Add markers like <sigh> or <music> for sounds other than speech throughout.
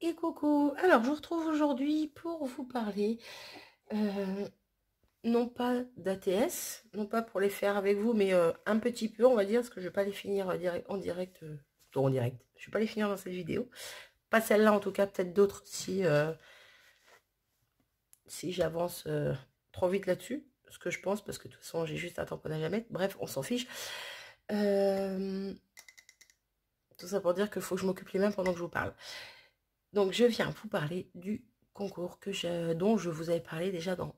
et coucou Alors je vous retrouve aujourd'hui pour vous parler euh, non pas d'ATS, non pas pour les faire avec vous, mais euh, un petit peu on va dire, parce que je ne vais pas les finir euh, en direct, en direct, je ne vais pas les finir dans cette vidéo. Pas celle-là en tout cas, peut-être d'autres si, si j'avance trop vite là-dessus, ce que je pense, parce que de toute façon j'ai juste un qu'on à jamais. bref on s'en fiche. Tout ça pour dire qu'il faut que je m'occupe les mains pendant que je vous parle. Donc je viens vous parler du concours que dont je vous avais parlé déjà dans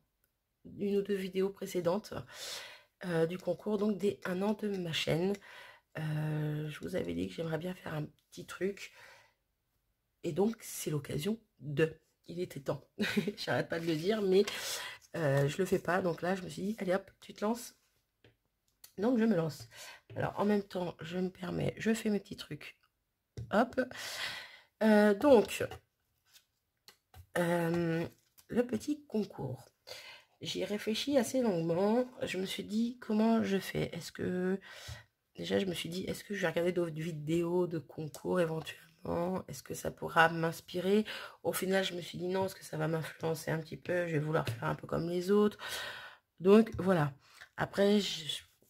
une ou deux vidéos précédentes euh, du concours donc dès un an de ma chaîne. Euh, je vous avais dit que j'aimerais bien faire un petit truc et donc c'est l'occasion de. Il était temps. <laughs> J'arrête pas de le dire mais je euh, je le fais pas donc là je me suis dit allez hop tu te lances. Donc je me lance. Alors en même temps je me permets je fais mes petits trucs. Hop. Euh, donc, euh, le petit concours. J'y ai réfléchi assez longuement. Je me suis dit, comment je fais Est-ce que... Déjà, je me suis dit, est-ce que je vais regarder d'autres vidéos de concours éventuellement Est-ce que ça pourra m'inspirer Au final, je me suis dit, non, est-ce que ça va m'influencer un petit peu Je vais vouloir faire un peu comme les autres. Donc, voilà. Après,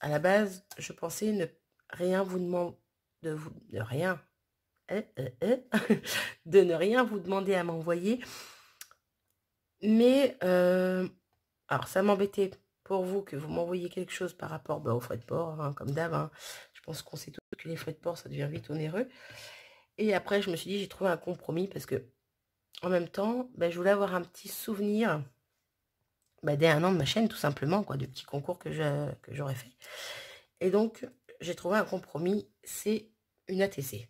à la base, je pensais ne rien vous demander... De, de rien, euh, euh, euh, <laughs> de ne rien vous demander à m'envoyer. Mais, alors ça m'embêtait pour vous que vous m'envoyez quelque chose par rapport bah, aux frais de port, hein, comme d'hab. Hein. Je pense qu'on sait tous que les frais de port, ça devient vite onéreux. Et après, je me suis dit, j'ai trouvé un compromis parce que, en même temps, bah, je voulais avoir un petit souvenir bah, dès un an de ma chaîne, tout simplement, quoi, du petit concours que j'aurais fait. Et donc, j'ai trouvé un compromis, c'est une ATC.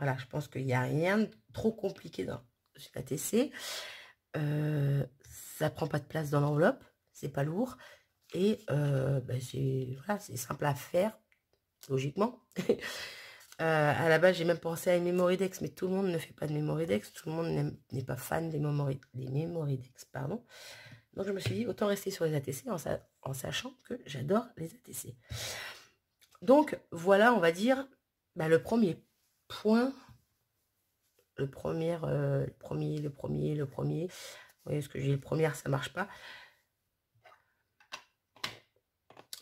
Voilà, je pense qu'il n'y a rien de trop compliqué dans cet ATC. Ça ça prend pas de place dans l'enveloppe, c'est pas lourd. Et euh, bah, c'est simple à faire, logiquement. <laughs> Euh, à la base, j'ai même pensé à une Memoridex, mais tout le monde ne fait pas de Memoridex. Tout le monde n'est pas fan des, Memoridex, des Pardon. Donc, je me suis dit, autant rester sur les ATC en, sachant que j'adore les ATC. Donc, voilà, on va dire, bah, le premier Point, euh, Le premier, le premier, le premier, le premier. ce que j'ai, le premier, ça marche pas.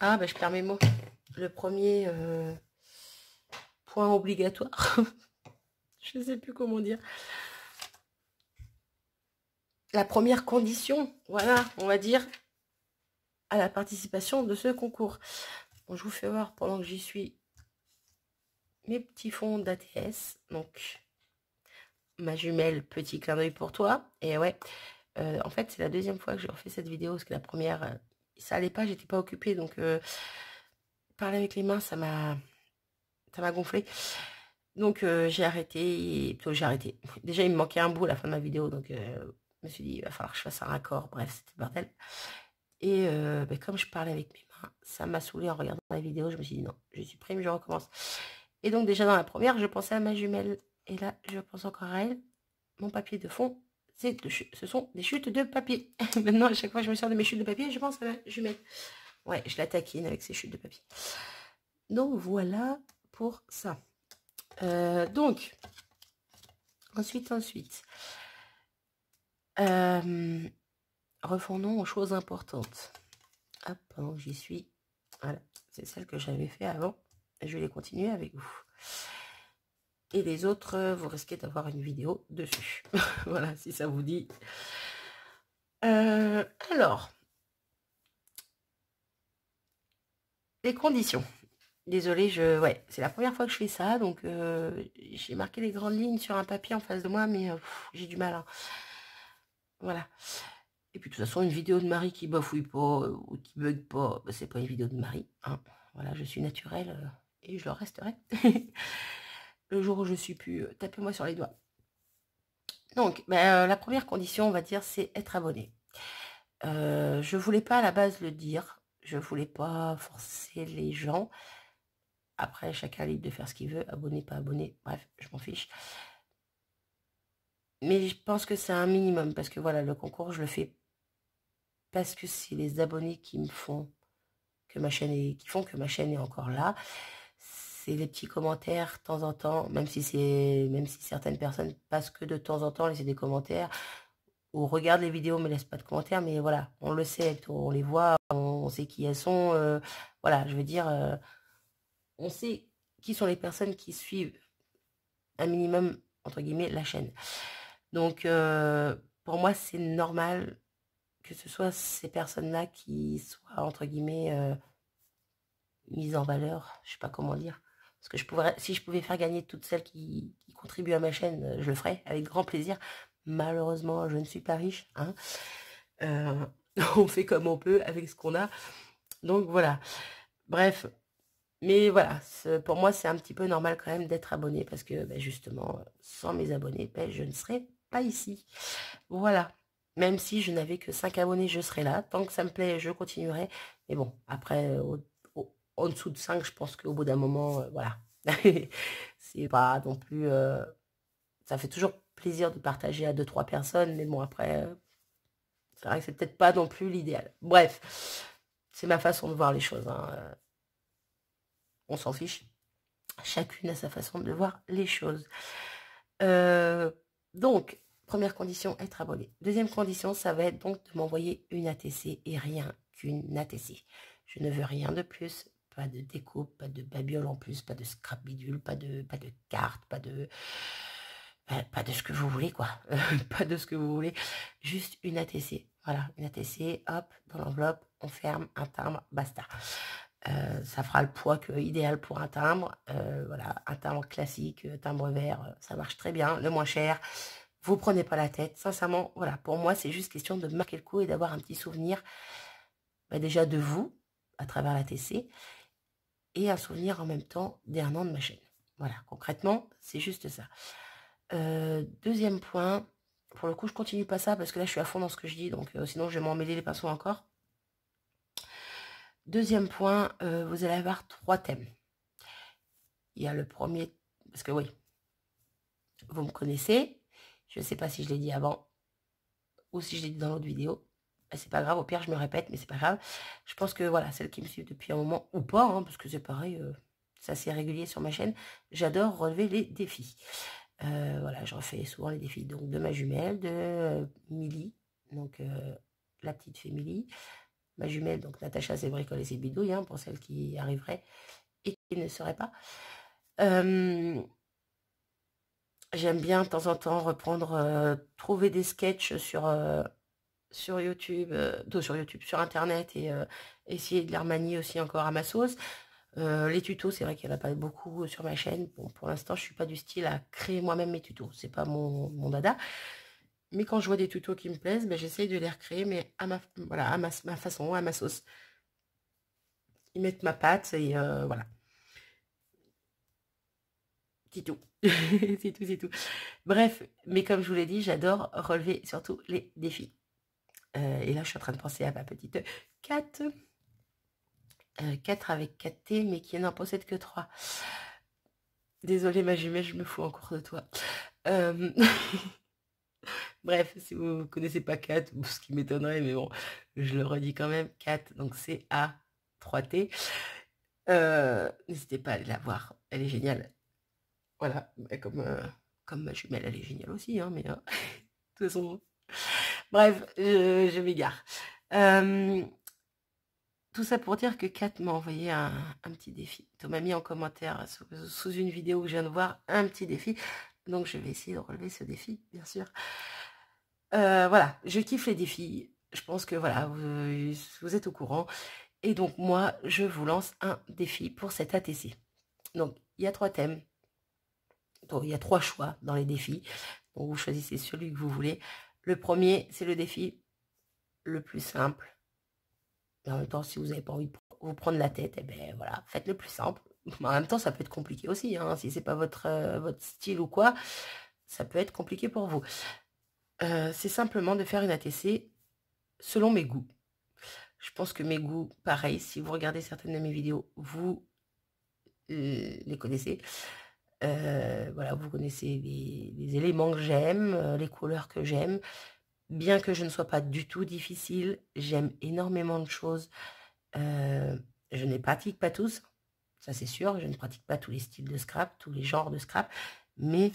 Ah, ben, bah, je perds mes mots. Le premier euh, point obligatoire. <laughs> je ne sais plus comment dire. La première condition, voilà, on va dire, à la participation de ce concours. je vous fais voir pendant que j'y suis mes petits fonds d'ATS. Donc, ma jumelle, petit clin d'œil pour toi. Et ouais, euh, en fait, c'est la deuxième fois que je refais cette vidéo, parce que la première, euh, ça allait pas, j'étais pas occupée. Donc, euh, parler avec les mains, ça m'a ça m'a gonflé. Donc, j'ai arrêté, plutôt j'ai arrêté. <laughs> Déjà, il me manquait un bout à la fin de ma vidéo, donc je me suis dit, il va falloir que je fasse un raccord. Bref, c'était bordel. Et ben, comme je parlais avec mes mains, ça m'a saoulé en regardant la vidéo. Je me suis dit, non, je supprime, je recommence. Et donc déjà dans la première, je pensais à ma jumelle. Et là, je pense encore à elle. Mon papier de fond, de ce sont des chutes de papier. <laughs> Maintenant, à chaque fois que je me sors de mes chutes de papier, je pense à ma jumelle. Ouais, je la taquine avec ces chutes de papier. Donc voilà pour ça. Euh, donc, ensuite, ensuite. Euh, Refondons aux choses importantes. Hop, j'y suis. Voilà, c'est celle que j'avais fait avant je vais les continuer avec vous. Et les autres, vous risquez d'avoir une vidéo dessus. <laughs> voilà, si ça vous dit. Euh, alors, les conditions. Désolée, je, ouais, c'est la première fois que je fais ça, donc euh, j'ai marqué les grandes lignes sur un papier en face de moi, mais euh, j'ai du mal. Hein. Voilà. Et puis de toute façon, une vidéo de Marie qui bafouille pas ou qui bug pas, bah, c'est pas une vidéo de Marie. Hein. Voilà, je suis naturelle et je le resterai. <laughs> le jour où je suis plus, euh, tapez-moi sur les doigts. Donc, ben, euh, la première condition, on va dire, c'est être abonné. Euh, je voulais pas à la base le dire. Je voulais pas forcer les gens. Après, chacun libre de faire ce qu'il veut, abonné, pas abonné, bref, je m'en fiche. Mais je pense que c'est un minimum, parce que voilà, le concours, je le fais parce que c'est les abonnés qui me font que ma chaîne est, qui font que ma chaîne est encore là les des petits commentaires de temps en temps, même si c'est même si certaines personnes passent que de temps en temps laisser des commentaires ou regardent les vidéos mais laissent pas de commentaires. Mais voilà, on le sait, on les voit, on sait qui elles sont. Euh, voilà, je veux dire, euh, on sait qui sont les personnes qui suivent un minimum entre guillemets la chaîne. Donc euh, pour moi, c'est normal que ce soit ces personnes-là qui soient entre guillemets mises en valeur, je sais pas comment dire. Parce que je pourrais, si je pouvais faire gagner toutes celles qui, contribuent à ma chaîne, euh, je le ferais avec grand plaisir. Malheureusement, je ne suis pas riche. Hein euh, <laughs> on fait comme on peut avec ce qu'on a. Donc voilà. Bref. Mais voilà, pour moi, c'est un petit peu normal quand même d'être abonné. Parce que bah, justement, sans mes abonnés, bah, je ne serais pas ici. Voilà. Même si je n'avais que 5 abonnés, je serais là. Tant que ça me plaît, je continuerai. Mais bon, après, euh, en dessous de 5, je pense qu'au bout d'un moment, euh, voilà. <laughs> c'est pas non plus... Euh, ça fait toujours plaisir de partager à deux, trois personnes, mais bon, après, euh, c'est vrai que c'est peut-être pas non plus l'idéal. Bref, c'est ma façon de voir les choses. Hein, On s'en fiche. Chacune a sa façon de voir les choses. donc, première condition, être abonné. Deuxième condition, ça va être donc de m'envoyer une ATC et rien qu'une ATC. Je ne veux rien de plus, pas de découpe, pas de babiole en plus, pas de scrap bidule, pas de, pas de carte, pas de... Euh, pas de ce que vous voulez, quoi. <laughs> pas de ce que vous voulez. Juste une ATC. Voilà, une ATC, hop, dans l'enveloppe, on ferme un timbre, basta. Euh, ça fera le poids que, idéal pour un timbre. Euh, voilà, un timbre classique, timbre vert, ça marche très bien, le moins cher. Vous prenez pas la tête, sincèrement, voilà, pour moi, c'est juste question de marquer le coup et d'avoir un petit souvenir, bah, déjà de vous, à travers l'ATC un souvenir en même temps d'un an de ma chaîne. Voilà, concrètement, c'est juste ça. Euh, deuxième point, pour le coup, je continue pas ça parce que là, je suis à fond dans ce que je dis, donc euh, sinon, je vais m'emmêler les pinceaux encore. Deuxième point, euh, vous allez avoir trois thèmes. Il y a le premier, parce que oui, vous me connaissez, je ne sais pas si je l'ai dit avant ou si je l'ai dit dans l'autre vidéo, bah, c'est pas grave, au pire, je me répète, mais c'est pas grave. Je pense que, voilà, celles qui me suivent depuis un moment, ou pas, hein, parce que c'est pareil, euh, ça c'est assez régulier sur ma chaîne, j'adore relever les défis. Euh, voilà, je refais souvent les défis donc de ma jumelle, de euh, donc euh, la petite fée ma jumelle, donc Natacha, c'est bricolé, c'est bidouille, hein, pour celles qui arriveraient et qui ne seraient pas. J'aime bien, de temps en temps, reprendre, trouver des sketchs sur sur YouTube, euh, sur YouTube, sur Internet et euh, essayer de les remanier aussi encore à ma sauce. Euh, les tutos, c'est vrai qu'il n'y en a pas beaucoup sur ma chaîne. Bon, pour l'instant, je suis pas du style à créer moi-même mes tutos. C'est pas mon, dada. Mais quand je vois des tutos qui me plaisent, ben, j'essaye de les recréer, mais à ma, voilà, à façon, à ma sauce. Ils mettent ma pâte et voilà. C'est <laughs> c'est tout, c'est tout. Bref, mais comme je vous l'ai dit, j'adore relever surtout les défis. Euh, et là, je suis en train de penser à ma petite 4. 4 euh, avec 4T, mais qui n'en possède que 3. Désolée, ma jumelle, je me fous encore de toi. Euh, <laughs> bref, si vous ne connaissez pas 4, <laughs> ce qui m'étonnerait, mais bon, je le redis quand même, 4, donc c'est A3T. N'hésitez pas à aller la voir, elle est géniale. Voilà, comme, comme ma jumelle, elle est géniale aussi, hein, mais hein. <laughs> de toute façon... Bref, je, m'égare. Euh, tout ça pour dire que Kat m'a envoyé un, petit défi. Tu m'a mis en commentaire sous, une vidéo que je viens de voir un petit défi. Donc je vais essayer de relever ce défi, bien sûr. Euh, voilà, je kiffe les défis. Je pense que voilà, vous, êtes au courant. Et donc moi, je vous lance un défi pour cet ATC. Donc, il y a trois thèmes. Donc, il y a trois choix dans les défis. vous choisissez celui que vous voulez. Le premier, c'est le défi le plus simple. en même temps, si vous n'avez pas envie de vous prendre la tête, et eh ben voilà, faites le plus simple. en même temps, ça peut être compliqué aussi. Si hein. si c'est pas votre, euh, votre style ou quoi, ça peut être compliqué pour vous. Euh, c'est simplement de faire une ATC selon mes goûts. Je pense que mes goûts, pareil, si vous regardez certaines de mes vidéos, vous euh, les connaissez. Euh, voilà, vous connaissez les, éléments que j'aime, euh, les couleurs que j'aime. Bien que je ne sois pas du tout difficile, j'aime énormément de choses. Euh, je ne les pratique pas tous, ça c'est sûr. Je ne pratique pas tous les styles de scrap, tous les genres de scrap, mais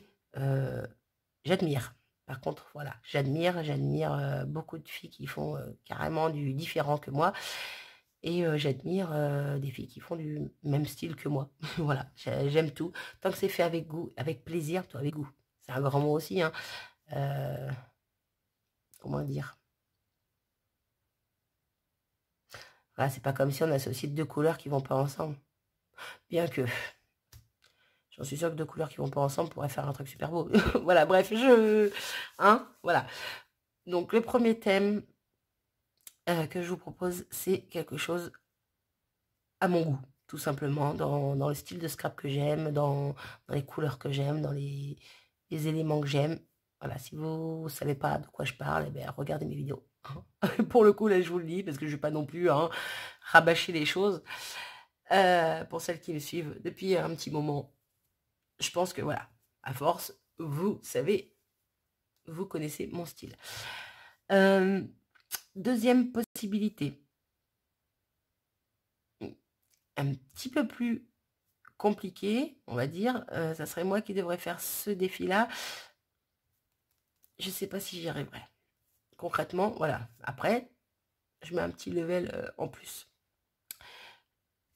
j'admire. Par contre, voilà, j'admire, j'admire beaucoup de filles qui font carrément du différent que moi et euh, j'admire euh, des filles qui font du même style que moi. <laughs> voilà, j'aime tout. Tant que c'est fait avec goût, avec plaisir, toi, avec goût. C'est un grand mot aussi. Hein. Euh, comment dire voilà, ah, C'est pas comme si on associait deux couleurs qui vont pas ensemble. Bien que... <laughs> J'en suis sûre que deux couleurs qui vont pas ensemble pourraient faire un truc super beau. <laughs> voilà, bref, je... Hein Voilà. Donc, le premier thème, euh, que je vous propose, c'est quelque chose à mon goût, tout simplement, dans, dans le style de scrap que j'aime, dans, les couleurs que j'aime, dans les, les, éléments que j'aime. Voilà, si vous ne savez pas de quoi je parle, eh ben, regardez mes vidéos. Hein. <laughs> pour le coup, là, je vous le dis, parce que je ne vais pas non plus hein, rabâcher les choses. Euh, pour celles qui me suivent depuis un petit moment, je pense que voilà, à force, vous savez, vous connaissez mon style. Euh, Deuxième possibilité, un petit peu plus compliqué, on va dire, euh, ça serait moi qui devrais faire ce défi-là. Je ne sais pas si j'y arriverai. Concrètement, voilà. Après, je mets un petit level euh, en plus.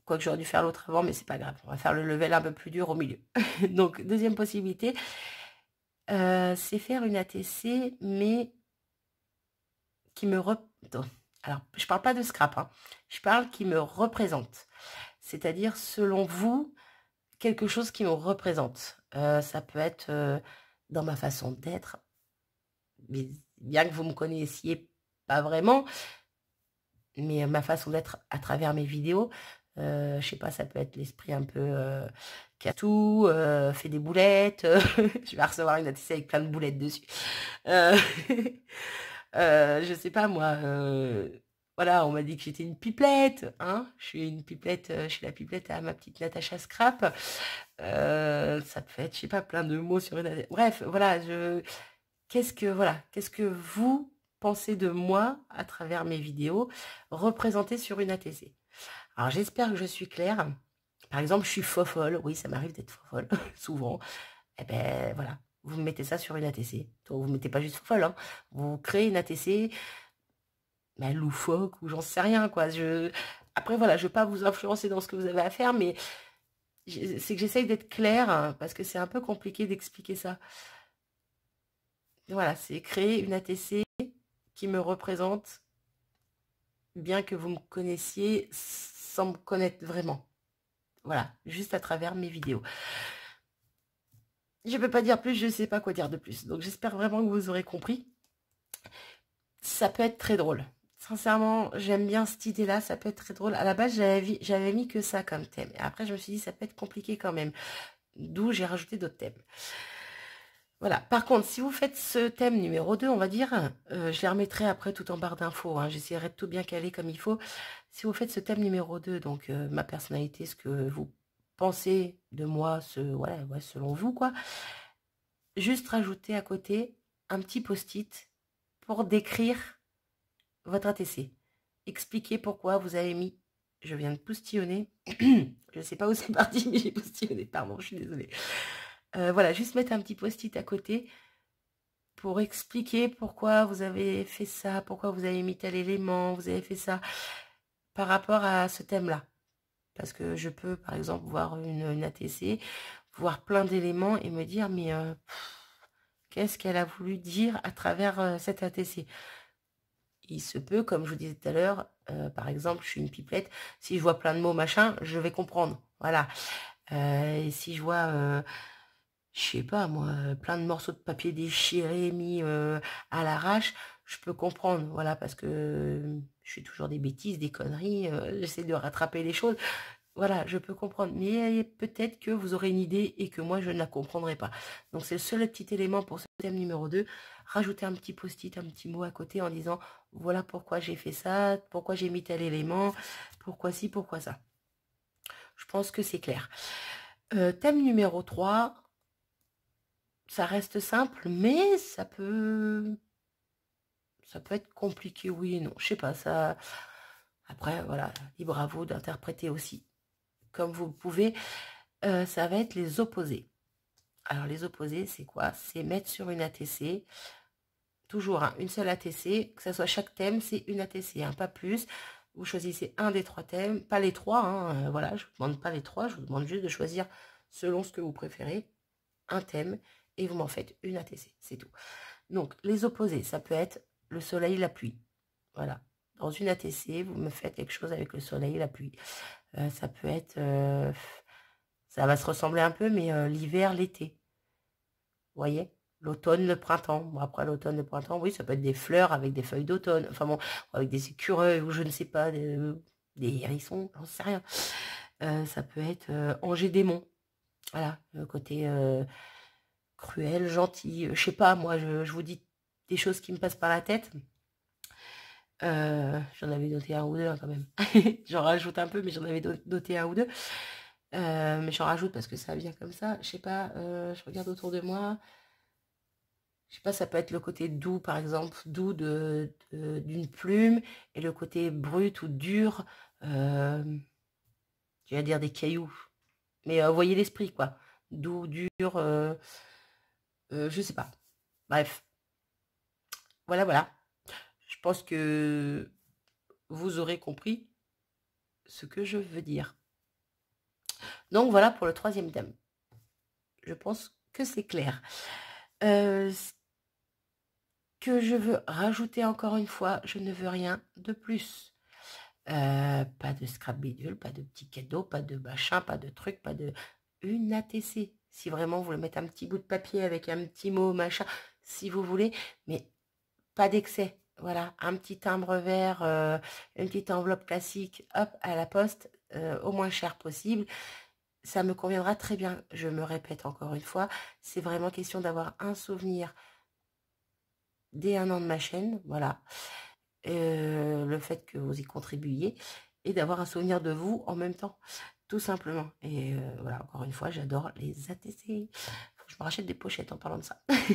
Quoique j'aurais dû faire l'autre avant, mais c'est pas grave. On va faire le level un peu plus dur au milieu. <laughs> Donc, deuxième possibilité, euh, c'est faire une ATC, mais qui me... Alors, je parle pas de scrap, hein. je parle qui me représente. C'est-à-dire, selon vous, quelque chose qui me représente. Euh, ça peut être euh, dans ma façon d'être, mais bien que vous me connaissiez pas vraiment, mais ma façon d'être à travers mes vidéos, euh, je sais pas, ça peut être l'esprit un peu euh, catou, fait des boulettes, <laughs> je vais recevoir une notice avec plein de boulettes dessus. <laughs> Euh, je sais pas moi, euh, voilà, on m'a dit que j'étais une pipelette, hein, je suis une pipelette, euh, je suis la pipelette à ma petite Natacha Scrap, ça peut être, je sais pas, plein de mots sur une... Bref, voilà, je... Qu'est-ce que, voilà, qu'est-ce que vous pensez de moi à travers mes vidéos représentées sur une ATC Alors, j'espère que je suis claire. Par exemple, je suis faux Oui, ça m'arrive d'être fofolle, folle, <laughs> souvent. Eh ben, voilà vous mettez ça sur une ATC. vous ne mettez pas juste folle, hein. vous créez une ATC loufoque ou j'en sais rien. quoi. Après, voilà, je ne vais pas vous influencer dans ce que vous avez à faire, mais c'est que j'essaye d'être claire hein, parce que c'est un peu compliqué d'expliquer ça. Voilà, c'est créer une ATC qui me représente, bien que vous me connaissiez sans me connaître vraiment. Voilà, juste à travers mes vidéos. Je ne peux pas dire plus, je ne sais pas quoi dire de plus. Donc j'espère vraiment que vous aurez compris. Ça peut être très drôle. Sincèrement, j'aime bien cette idée-là, ça peut être très drôle. À la base, j'avais mis que ça comme thème. Et après, je me suis dit, ça peut être compliqué quand même. D'où j'ai rajouté d'autres thèmes. Voilà. Par contre, si vous faites ce thème numéro 2, on va dire, euh, je les remettrai après tout en barre d'infos. Hein. J'essaierai de tout bien caler comme il faut. Si vous faites ce thème numéro 2, donc euh, ma personnalité, ce que vous pensez de moi, selon vous, quoi, juste rajouter à côté un petit post-it pour décrire votre ATC. Expliquer pourquoi vous avez mis, je viens de postillonner, <clears throat> je ne sais pas où c'est parti, mais j'ai postillonné, pardon, je suis désolée. Euh, voilà, juste mettre un petit post-it à côté pour expliquer pourquoi vous avez fait ça, pourquoi vous avez mis tel élément, vous avez fait ça par rapport à ce thème-là. Parce que je peux, par exemple, voir une, ATC, voir plein d'éléments et me dire, mais euh, qu'est-ce qu'elle a voulu dire à travers euh, cette ATC il se peut, comme je vous disais tout à l'heure, euh, par exemple, je suis une pipelette, si je vois plein de mots, machin, je vais comprendre. Voilà. et si je vois, je je sais pas moi, plein de morceaux de papier déchirés, mis à l'arrache, je peux comprendre. Voilà, parce que je fais toujours des bêtises, des conneries, euh, j'essaie de rattraper les choses. Voilà, je peux comprendre. Mais euh, peut-être que vous aurez une idée et que moi, je ne la comprendrai pas. Donc, c'est le seul petit élément pour ce thème numéro 2. Rajouter un petit post-it, un petit mot à côté en disant, voilà pourquoi j'ai fait ça, pourquoi j'ai mis tel élément, pourquoi ci, pourquoi ça. Je pense que c'est clair. Euh, thème numéro 3, ça reste simple, mais ça peut ça peut être compliqué, oui et non. Je sais pas, ça... Après, voilà, libre à vous d'interpréter aussi comme vous pouvez. Euh, ça va être les opposés. Alors, les opposés, c'est quoi C'est mettre sur une ATC, toujours une seule ATC, que ce soit chaque thème, c'est une ATC, pas plus. Vous choisissez un des trois thèmes, pas les trois, hein, euh, voilà, je ne vous demande pas les trois, je vous demande juste de choisir selon ce que vous préférez, un thème, et vous m'en faites une ATC, c'est tout. Donc, les opposés, ça peut être le soleil et la pluie. Voilà. Dans une ATC, vous me faites quelque chose avec le soleil et la pluie. Euh, ça peut être... Euh, ça va se ressembler un peu, mais euh, l'hiver, l'été. Vous voyez L'automne, le printemps. Bon, après l'automne, le printemps, oui, ça peut être des fleurs avec des feuilles d'automne. Enfin bon, avec des écureuils ou je ne sais pas, des, des hérissons, j'en sais rien. ça peut être Angers-Démon. Voilà, le côté cruel, gentil. Je sais pas, moi, je vous dis des choses qui me passent par la tête. Euh, j'en avais noté un ou deux hein, quand même. <laughs> j'en rajoute un peu, mais j'en avais noté un ou deux. Euh, mais j'en rajoute parce que ça vient comme ça. Je sais pas, euh, je regarde autour de moi. Je sais pas, ça peut être le côté doux, par exemple, doux d'une de, plume, et le côté brut ou dur, tu vas dire des cailloux. Mais voyez l'esprit, quoi. Doux, dur, je sais pas. Bref, voilà, voilà. Je pense que vous aurez compris ce que je veux dire. Donc voilà pour le troisième thème. Je pense que c'est clair. Euh, ce que je veux rajouter encore une fois, je ne veux rien de plus. Euh, pas de scrap bidule, pas de petit cadeau, pas de machin, pas de truc, pas de... Une ATC, si vraiment vous le mettez un petit bout de papier avec un petit mot, machin, si vous voulez, mais pas d'excès. Voilà, un petit timbre vert, euh, une petite enveloppe classique, hop, à la poste, euh, au moins cher possible. Ça me conviendra très bien. Je me répète encore une fois, c'est vraiment question d'avoir un souvenir dès un an de ma chaîne, voilà. Euh, le fait que vous y contribuiez et d'avoir un souvenir de vous en même temps, tout simplement. Et voilà, encore une fois, j'adore les ATC. je me rachète des pochettes en parlant de ça. <laughs>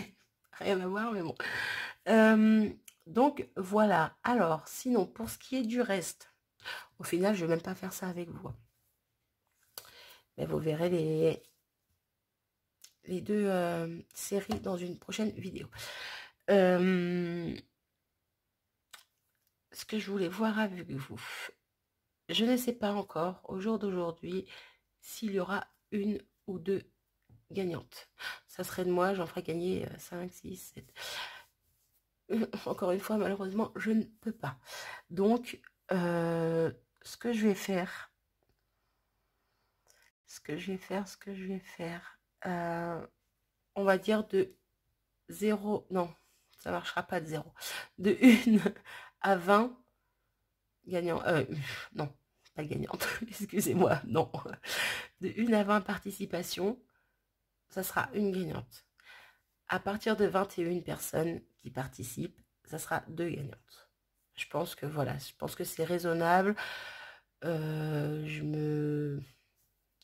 Rien à voir, mais bon donc voilà. Alors, sinon, pour ce qui est du reste, au final, je vais même pas faire ça avec vous. Hein. Mais vous verrez les, les deux séries dans une prochaine vidéo. ce que je voulais voir avec vous, je ne sais pas encore au jour d'aujourd'hui s'il y aura une ou deux gagnantes. Ça serait de moi, j'en ferai gagner 5, 6, 7. <laughs> encore une fois, malheureusement, je ne peux pas. Donc, euh, ce que je vais faire, ce que je vais faire, ce que je vais faire, euh, on va dire de 0, non, ça ne marchera pas de 0, de 1 <laughs> à 20, gagnant, euh, <laughs> non, pas gagnante, excusez-moi, non, de 1 à 20 participations, ça sera une gagnante. À partir de 21 personnes, qui participent, ça sera deux gagnantes. Je pense que voilà, je pense que c'est raisonnable. Euh, je me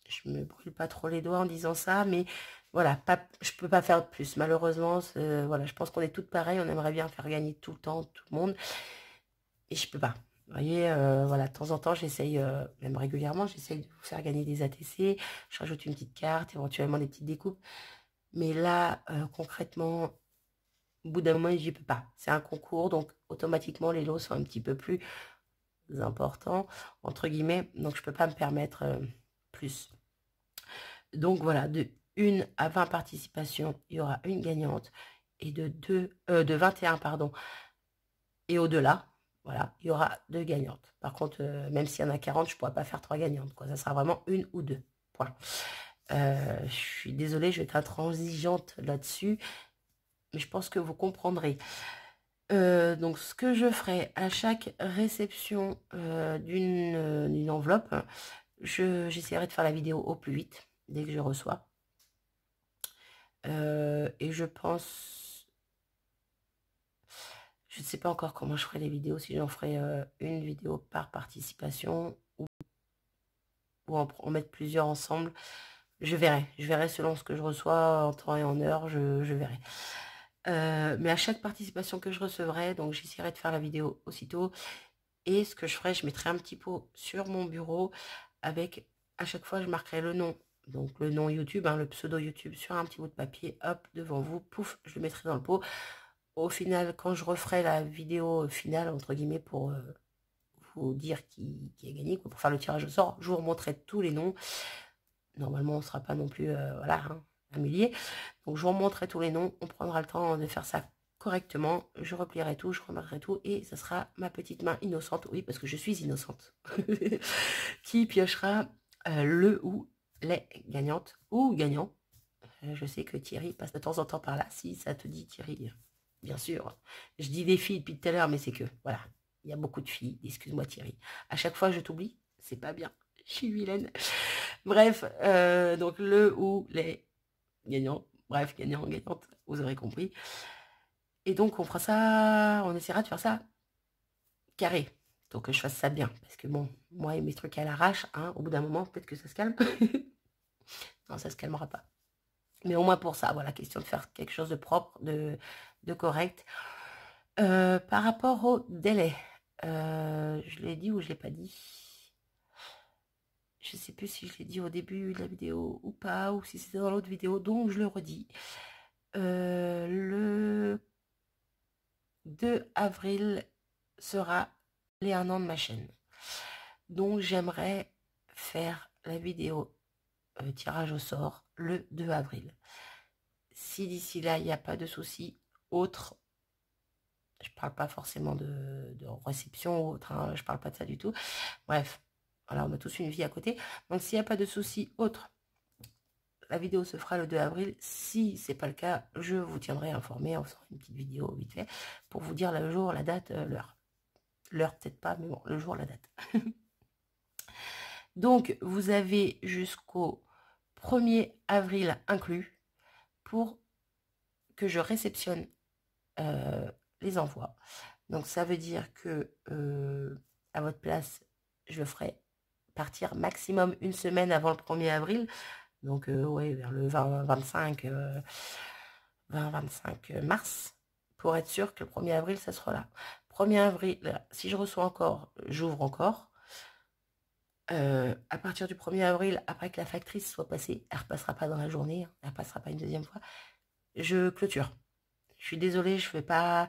je me brûle pas trop les doigts en disant ça, mais voilà, pas, je peux pas faire de plus. Malheureusement, voilà, je pense qu'on est toutes pareilles, on aimerait bien faire gagner tout le temps tout le monde, et je peux pas. voyez, euh, voilà, de temps en temps, j'essaye, euh, même régulièrement, j'essaye de vous faire gagner des ATC, je rajoute une petite carte, éventuellement des petites découpes. Mais là, concrètement, au bout d'un moment, n'y peux pas. C'est un concours, donc automatiquement, les lots sont un petit peu plus importants, entre guillemets. Donc, je peux pas me permettre euh, plus. Donc, voilà, de 1 à 20 participations, il y aura une gagnante. Et de, 2, euh, de 21, pardon, et au-delà, voilà, il y aura deux gagnantes. Par contre, euh, même s'il y en a 40, je ne pourrais pas faire trois gagnantes. Quoi. Ça sera vraiment une ou deux. Point. je suis désolée, je vais être intransigeante là-dessus mais je pense que vous comprendrez. Euh, donc ce que je ferai à chaque réception euh, euh, d'une enveloppe, j'essaierai de faire la vidéo au plus vite, dès que je reçois. et je pense... Je ne sais pas encore comment je ferai les vidéos, si j'en ferai une vidéo par participation ou, en, mettre plusieurs ensemble. Je verrai, je verrai selon ce que je reçois en temps et en heure, je verrai. Euh, mais à chaque participation que je recevrai, donc j'essaierai de faire la vidéo aussitôt. Et ce que je ferai, je mettrai un petit pot sur mon bureau avec, à chaque fois, je marquerai le nom. Donc le nom YouTube, hein, le pseudo YouTube sur un petit bout de papier, hop, devant vous, pouf, je le mettrai dans le pot. Au final, quand je referai la vidéo finale, entre guillemets, pour euh, vous dire qui, est a gagné, pour faire le tirage au sort, je vous montrerai tous les noms. Normalement, on ne sera pas non plus, euh, voilà, hein familier. Donc je vous montrerai tous les noms, on prendra le temps de faire ça correctement, je replierai tout, je remarquerai tout et ce sera ma petite main innocente, oui parce que je suis innocente, <laughs> qui piochera euh, le ou les gagnantes ou gagnants. Euh, je sais que Thierry passe de temps en temps par là, si ça te dit Thierry, bien sûr. Je dis des filles depuis tout à l'heure mais c'est que, voilà, il y a beaucoup de filles, excuse-moi Thierry. À chaque fois je t'oublie, c'est pas bien, je suis Bref, euh, donc le ou les gagnant, bref, gagnant, gagnante, vous aurez compris. Et donc, on fera ça, on essaiera de faire ça carré. Donc, que je fasse ça bien. Parce que bon, moi et mes trucs à l'arrache, hein, au bout d'un moment, peut-être que ça se calme. <laughs> non, ça se calmera pas. Mais au moins pour ça, voilà, question de faire quelque chose de propre, de, de correct. Euh, par rapport au délai, euh, je l'ai dit ou je l'ai pas dit je ne sais plus si je l'ai dit au début de la vidéo ou pas, ou si c'était dans l'autre vidéo, donc je le redis. Euh, le 2 avril sera les 1 an de ma chaîne. Donc j'aimerais faire la vidéo euh, tirage au sort le 2 avril. Si d'ici là, il n'y a pas de souci, autre, je parle pas forcément de, réception ou autre, Je hein, je parle pas de ça du tout. Bref, alors, on a tous une vie à côté. Donc, s'il n'y a pas de souci autre, la vidéo se fera le 2 avril. Si c'est pas le cas, je vous tiendrai informé. en faisant une petite vidéo vite fait pour vous dire le jour, la date, euh, l'heure. L'heure peut-être pas, mais bon, le jour, la date. <laughs> Donc, vous avez jusqu'au 1er avril inclus pour que je réceptionne euh, les envois. Donc, ça veut dire que euh, à votre place, je ferai partir maximum une semaine avant le 1er avril. Donc, euh, ouais, vers le 20, 25, 20, 25 mars, pour être sûr que le 1er avril, ça sera là. 1er avril, si je reçois encore, j'ouvre encore. Euh, à partir du 1er avril, après que la factrice soit passée, elle ne repassera pas dans la journée, hein, elle ne repassera pas une deuxième fois, je clôture. Je suis désolée, je ne vais pas...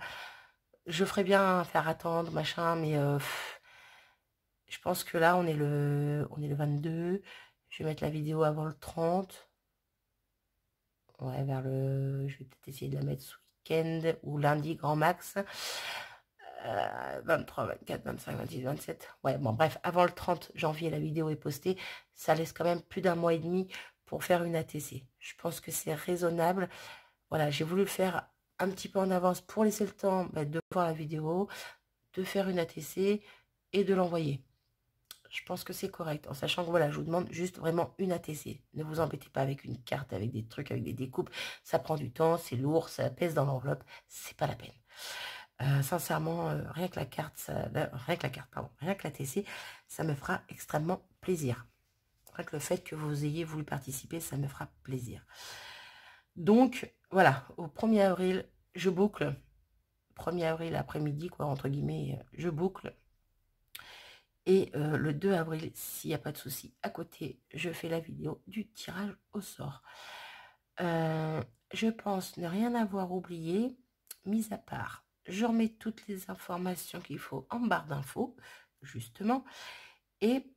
Je ferai bien faire attendre, machin, mais... Euh, je pense que là, on est le, on est le 22. Je vais mettre la vidéo avant le 30. Ouais, vers le... Je vais peut-être essayer de la mettre ce week-end ou lundi, grand max. 23, 24, 25, 26, 27. Ouais, bon, bref, avant le 30 janvier, la vidéo est postée. Ça laisse quand même plus d'un mois et demi pour faire une ATC. Je pense que c'est raisonnable. Voilà, j'ai voulu le faire un petit peu en avance pour laisser le temps bah, de voir la vidéo, de faire une ATC et de l'envoyer je pense que c'est correct. En sachant que voilà, je vous demande juste vraiment une ATC. Ne vous embêtez pas avec une carte, avec des trucs, avec des découpes. Ça prend du temps, c'est lourd, ça pèse dans l'enveloppe. C'est pas la peine. Euh, sincèrement, euh, rien que la carte, ça, euh, rien que la carte, pardon, rien que la ça me fera extrêmement plaisir. Rien que le fait que vous ayez voulu participer, ça me fera plaisir. Donc, voilà, au 1er avril, je boucle. 1er avril après-midi, quoi, entre guillemets, je boucle et euh, le 2 avril, s'il n'y a pas de souci, à côté, je fais la vidéo du tirage au sort. Euh, je pense ne rien avoir oublié, mis à part. Je remets toutes les informations qu'il faut en barre d'infos, justement. Et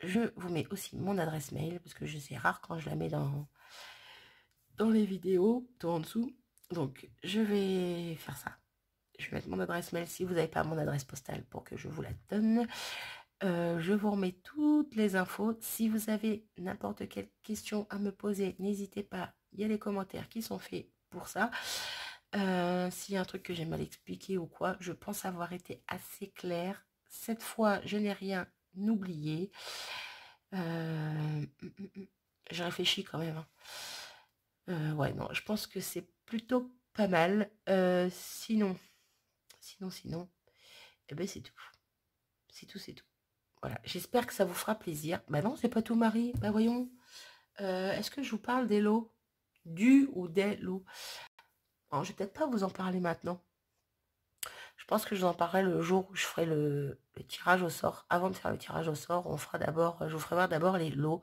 je vous mets aussi mon adresse mail, parce que je sais rare quand je la mets dans, dans les vidéos, tout en dessous. Donc, je vais faire ça je vais mettre mon adresse mail si vous n'avez pas mon adresse postale pour que je vous la donne. Euh, je vous remets toutes les infos. Si vous avez n'importe quelle question à me poser, n'hésitez pas. Il y a les commentaires qui sont faits pour ça. Euh, s'il y a un truc que j'ai mal expliqué ou quoi, je pense avoir été assez claire. Cette fois, je n'ai rien oublié. Euh, hum, hum, hum. je réfléchis quand même. Hein. ouais, non, je pense que c'est plutôt pas mal. sinon, Sinon, sinon, eh ben c'est tout. C'est tout, c'est tout. Voilà, j'espère que ça vous fera plaisir. Mais bah non, c'est pas tout, Marie. Bah voyons. Euh, est-ce que je vous parle des lots Du ou des lots Je je vais peut-être pas vous en parler maintenant. Je pense que je vous en parlerai le jour où je ferai le, tirage au sort. Avant de faire le tirage au sort, on fera d'abord, je vous ferai voir d'abord les lots.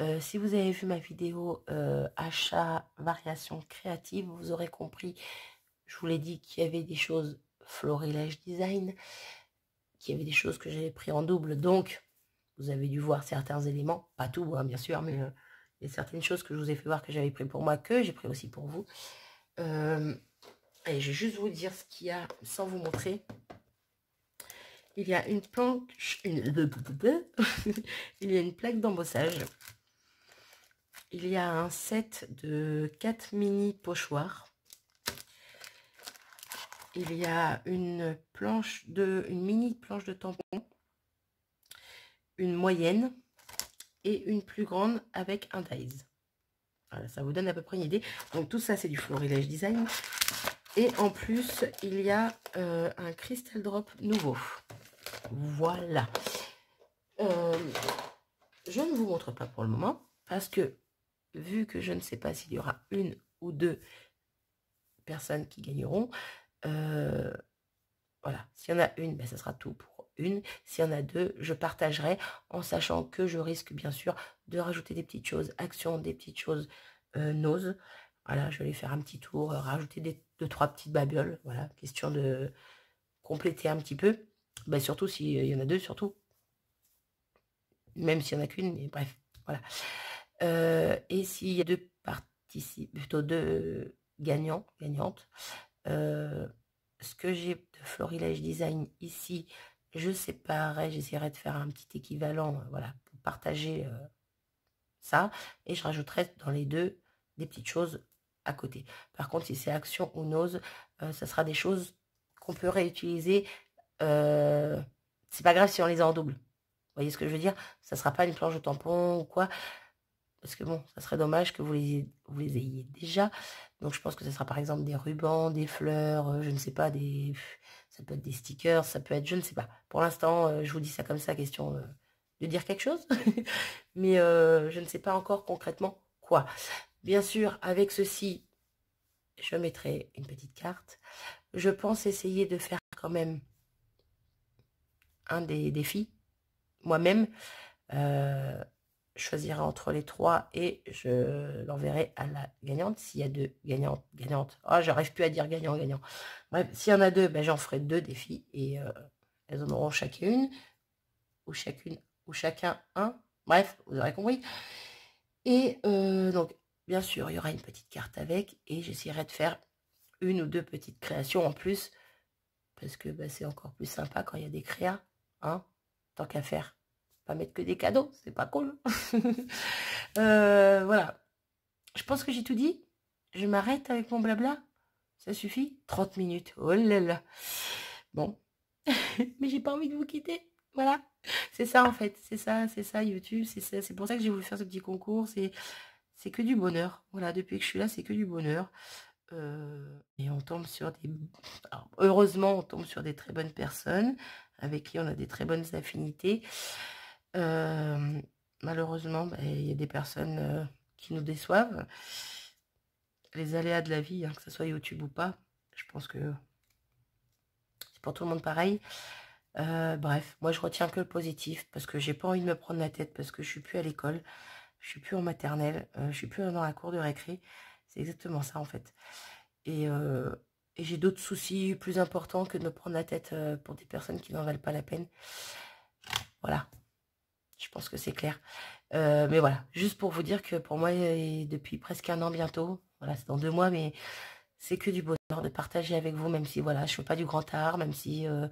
Euh, si vous avez vu ma vidéo euh, achat, variation créative, vous aurez compris, je vous l'ai dit qu'il y avait des choses Florilège Design, qui avait des choses que j'avais pris en double. Donc, vous avez dû voir certains éléments, pas tout, hein, bien sûr, mais euh, il y a certaines choses que je vous ai fait voir que j'avais pris pour moi, que j'ai pris aussi pour vous. Euh, et je vais juste vous dire ce qu'il y a sans vous montrer. Il y a une planche, <laughs> il y a une plaque d'embossage. Il y a un set de 4 mini pochoirs il y a une planche de, une mini planche de tampon, une moyenne et une plus grande avec un dies. Voilà, ça vous donne à peu près une idée. Donc tout ça, c'est du florilège design. Et en plus, il y a euh, un crystal drop nouveau. Voilà. Euh, je ne vous montre pas pour le moment parce que vu que je ne sais pas s'il y aura une ou deux personnes qui gagneront, euh, voilà, s'il y en a une, ben, ça sera tout pour une. S'il y en a deux, je partagerai en sachant que je risque bien sûr de rajouter des petites choses, actions, des petites choses euh, nose. Voilà, je vais aller faire un petit tour, euh, rajouter deux, trois petites babioles. Voilà, question de compléter un petit peu. Ben, surtout s'il y en a deux, surtout. Même s'il n'y en a qu'une, mais bref, voilà. et s'il y a deux participants, plutôt deux gagnants, gagnantes, euh, ce que j'ai de Florilège Design ici, je séparerai, j'essaierai de faire un petit équivalent, euh, voilà, pour partager euh, ça. Et je rajouterai dans les deux des petites choses à côté. Par contre, si c'est action ou nose, ce ça sera des choses qu'on peut réutiliser. c'est pas grave si on les a en double. Vous voyez ce que je veux dire Ça sera pas une planche de tampon ou quoi parce que bon, ça serait dommage que vous les, vous les ayez déjà. Donc je pense que ce sera par exemple des rubans, des fleurs, euh, je ne sais pas, des ça peut être des stickers, ça peut être, je ne sais pas. Pour l'instant, euh, je vous dis ça comme ça, question euh, de dire quelque chose. <laughs> Mais je ne sais pas encore concrètement quoi. Bien sûr, avec ceci, je mettrai une petite carte. Je pense essayer de faire quand même un des défis, moi-même. Euh, choisira entre les trois et je l'enverrai à la gagnante. S'il y a deux gagnantes, gagnantes. Ah, j'arrive plus à dire gagnant, gagnant. Bref, s'il y en a deux, ben, j'en ferai deux défis et euh, elles en auront chacune ou chacune ou chacun un. Bref, vous aurez compris. Et euh, donc, bien sûr, il y aura une petite carte avec et j'essaierai de faire une ou deux petites créations en plus parce que ben, c'est encore plus sympa quand il y a des créas, hein, tant qu'à faire mettre que des cadeaux, c'est pas cool. <laughs> Euh, voilà. Je pense que j'ai tout dit. Je m'arrête avec mon blabla. Ça suffit 30 minutes. Oh là là. Bon. <laughs> Mais j'ai pas envie de vous quitter. Voilà. C'est ça en fait. C'est ça, c'est ça YouTube. C'est ça. C'est pour ça que j'ai voulu faire ce petit concours. C'est, c'est que du bonheur. Voilà, depuis que je suis là, c'est que du bonheur. Euh, et on tombe sur des... heureusement, on tombe sur des très bonnes personnes avec qui on a des très bonnes affinités malheureusement, bah, il y a des personnes qui nous déçoivent. Les aléas de la vie, hein, que ce soit YouTube ou pas, je pense que c'est pour tout le monde pareil. bref, moi je retiens que le positif parce que j'ai pas envie de me prendre la tête parce que je suis plus à l'école, je suis plus en maternelle, je suis plus dans la cour de récré. C'est exactement ça en fait. Et, et j'ai d'autres soucis plus importants que de me prendre la tête pour des personnes qui n'en valent pas la peine. Voilà, je pense que c'est clair. Euh, mais voilà, juste pour vous dire que pour moi, depuis presque un an bientôt, voilà, c'est dans deux mois, mais c'est que du bonheur de partager avec vous, même si voilà, je ne fais pas du grand art, même si... Euh,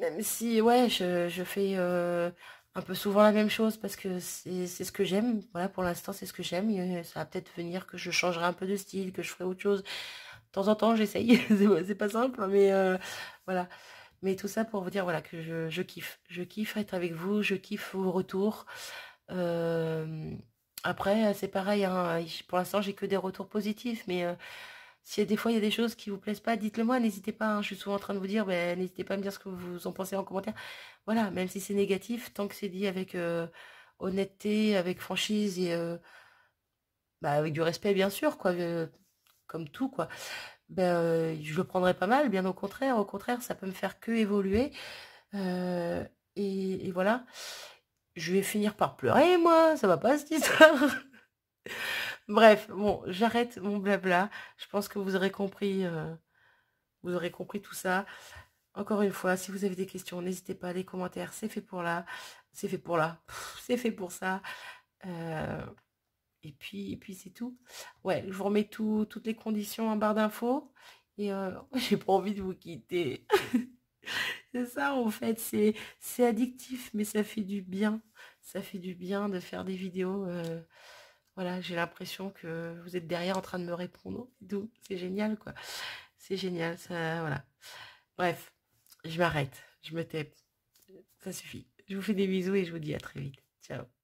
même si, ouais, je, fais euh, un peu souvent la même chose parce que c'est ce que j'aime. Voilà, pour l'instant, c'est ce que j'aime. Ça va peut-être venir que je changerai un peu de style, que je ferai autre chose. De temps en temps, j'essaye. <laughs> c'est pas simple, hein, mais voilà. Mais tout ça pour vous dire voilà que je, kiffe. Je kiffe être avec vous, je kiffe vos retours. Euh, après, c'est pareil, hein, pour l'instant, j'ai que des retours positifs, mais euh, si des fois il y a des choses qui vous plaisent pas, dites-le moi, n'hésitez pas, hein. je suis souvent en train de vous dire, ben, n'hésitez pas à me dire ce que vous en pensez en commentaire. Voilà, même si c'est négatif, tant que c'est dit avec euh, honnêteté, avec franchise et bah, avec du respect, bien sûr, quoi, comme tout, quoi. Ben, euh, je le prendrais pas mal, bien au contraire. Au contraire, ça peut me faire que évoluer. Euh, et, voilà. Je vais finir par pleurer, moi. Ça va pas, cette histoire. <laughs> Bref, bon, j'arrête mon blabla. Je pense que vous aurez compris, euh, vous aurez compris tout ça. Encore une fois, si vous avez des questions, n'hésitez pas. Les commentaires, c'est fait pour là. C'est fait pour là. C'est fait pour ça. Et puis, et puis c'est tout. Ouais, je vous remets toutes les conditions en barre d'infos. Et euh, <laughs> j'ai pas envie de vous quitter. <laughs> c'est ça, en fait. C'est addictif, mais ça fait du bien. Ça fait du bien de faire des vidéos. Euh, voilà, j'ai l'impression que vous êtes derrière en train de me répondre. C'est génial, quoi. C'est génial, ça, voilà. Bref, je m'arrête. Je me tape. Ça suffit. Je vous fais des bisous et je vous dis à très vite. Ciao.